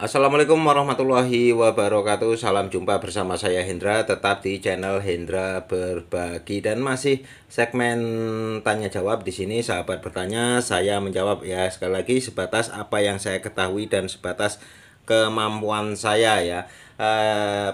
Assalamualaikum warahmatullahi wabarakatuh Salam jumpa bersama saya Hendra Tetap di channel Hendra Berbagi Dan masih segmen tanya jawab di sini Sahabat bertanya saya menjawab ya Sekali lagi sebatas apa yang saya ketahui Dan sebatas kemampuan saya ya e,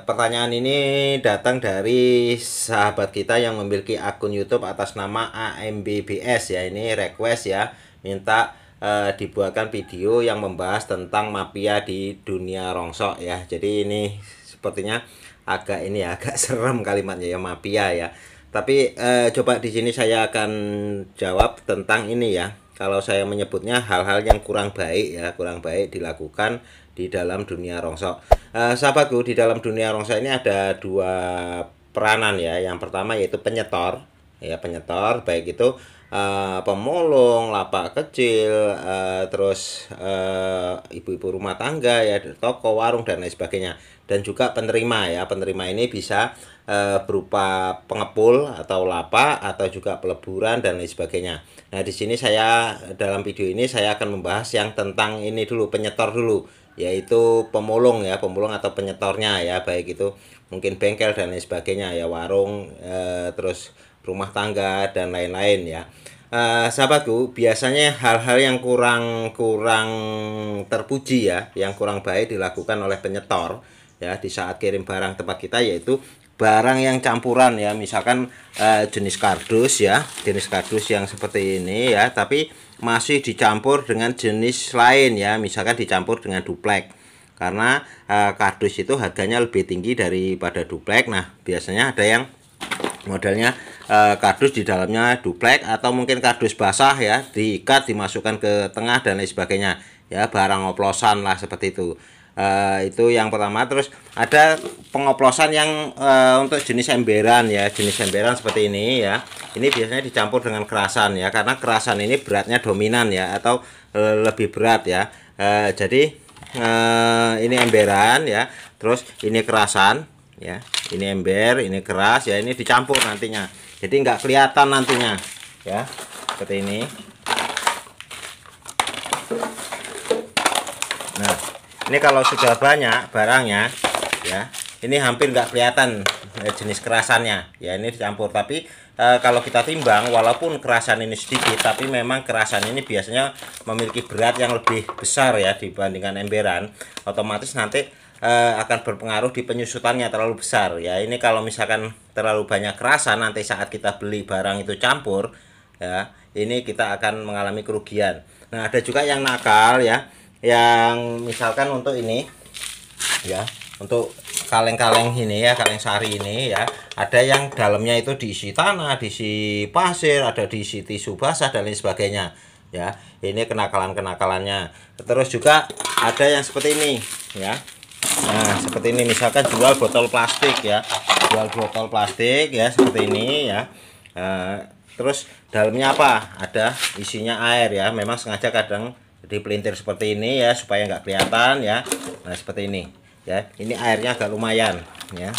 Pertanyaan ini datang dari sahabat kita Yang memiliki akun Youtube atas nama AMBBS ya Ini request ya Minta uh, dibuatkan video yang membahas tentang mafia di dunia rongsok ya. Jadi ini sepertinya agak ini ya, agak serem kalimatnya ya mafia ya. Tapi uh, coba di sini saya akan jawab tentang ini ya. Kalau saya menyebutnya hal-hal yang kurang baik ya, kurang baik dilakukan di dalam dunia rongsok. Uh, sahabatku di dalam dunia rongsok ini ada dua peranan ya. Yang pertama yaitu penyetor ya penyetor baik itu uh, eh, pemolong, lapak kecil, eh, terus eh, ibu-ibu rumah tangga ya, toko, warung dan lain sebagainya. Dan juga penerima ya, penerima ini bisa berupa pengepul atau lapak atau juga peleburan dan lain sebagainya. Nah, di sini saya dalam video ini saya akan membahas yang tentang ini dulu penyetor dulu yaitu pemulung ya pemulung atau penyetornya ya baik itu mungkin bengkel dan lain sebagainya ya warung eh, terus rumah tangga dan lain-lain ya uh, sahabatku biasanya hal-hal yang kurang kurang terpuji ya yang kurang baik dilakukan oleh penyetor ya di saat kirim barang tempat kita yaitu barang yang campuran ya misalkan uh, jenis kardus ya jenis kardus yang seperti ini ya tapi masih dicampur dengan jenis lain ya misalkan dicampur dengan duplek karena uh, kardus itu harganya lebih tinggi daripada duplek nah biasanya ada yang modelnya e, eh, kardus di dalamnya duplek atau mungkin kardus basah ya diikat dimasukkan ke tengah dan lain sebagainya ya barang oplosan lah seperti itu e, itu yang pertama terus ada pengoplosan yang e, untuk jenis emberan ya jenis emberan seperti ini ya ini biasanya dicampur dengan kerasan ya karena kerasan ini beratnya dominan ya atau e, lebih berat ya e, jadi e, ini emberan ya terus ini kerasan ya ini ember ini keras ya ini dicampur nantinya jadi nggak kelihatan nantinya ya seperti ini nah ini kalau sudah banyak barangnya ya ini hampir nggak kelihatan eh, jenis kerasannya ya ini dicampur tapi e, kalau kita timbang walaupun kerasan ini sedikit tapi memang kerasan ini biasanya memiliki berat yang lebih besar ya dibandingkan emberan otomatis nanti eh, akan berpengaruh di penyusutannya terlalu besar ya ini kalau misalkan terlalu banyak kerasa nanti saat kita beli barang itu campur ya ini kita akan mengalami kerugian nah ada juga yang nakal ya yang misalkan untuk ini ya untuk kaleng-kaleng ini ya kaleng sari ini ya ada yang dalamnya itu diisi tanah diisi pasir ada diisi tisu basah dan lain sebagainya ya ini kenakalan kenakalannya terus juga ada yang seperti ini ya Nah, seperti ini misalkan jual botol plastik ya. Jual botol plastik ya seperti ini ya. Nah, terus dalamnya apa? Ada isinya air ya. Memang sengaja kadang dipelintir seperti ini ya supaya nggak kelihatan ya. Nah, seperti ini ya. Ini airnya agak lumayan ya.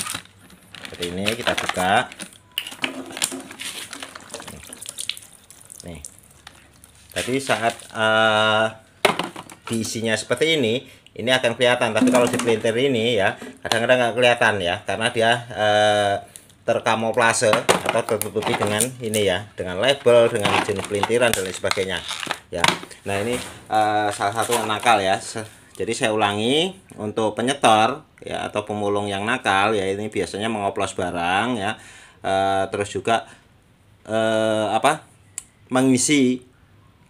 Seperti ini kita buka. Nih. Tadi saat uh, diisinya seperti ini ini akan kelihatan tapi kalau di printer ini ya kadang-kadang nggak kelihatan ya karena dia eh, terkamuflase atau tertutupi dengan ini ya dengan label dengan jenis pelintiran dan lain sebagainya ya nah ini eh, salah satu yang nakal ya jadi saya ulangi untuk penyetor ya atau pemulung yang nakal ya ini biasanya mengoplos barang ya e, terus juga e, apa mengisi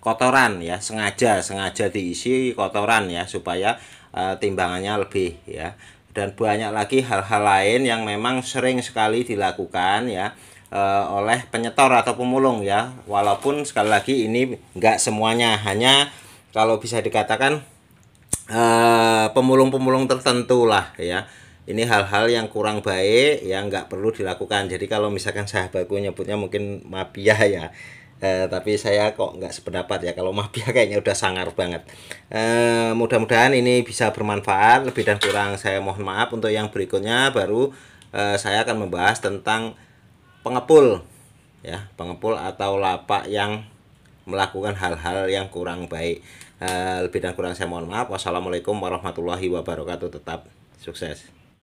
kotoran ya sengaja sengaja diisi kotoran ya supaya uh, timbangannya lebih ya dan banyak lagi hal-hal lain yang memang sering sekali dilakukan ya eh, oleh penyetor atau pemulung ya walaupun sekali lagi ini enggak semuanya hanya kalau bisa dikatakan eh, pemulung-pemulung tertentu lah ya ini hal-hal yang kurang baik yang nggak perlu dilakukan jadi kalau misalkan sahabatku nyebutnya mungkin mafia ya Eh, tapi saya kok nggak sependapat ya kalau mafia kayaknya udah sangar banget. Eh, mudah-mudahan ini bisa bermanfaat. Lebih dan kurang saya mohon maaf untuk yang berikutnya baru eh, saya akan membahas tentang pengepul ya, pengepul atau lapak yang melakukan hal-hal yang kurang baik. Eh, lebih dan kurang saya mohon maaf. Wassalamualaikum warahmatullahi wabarakatuh. Tetap sukses.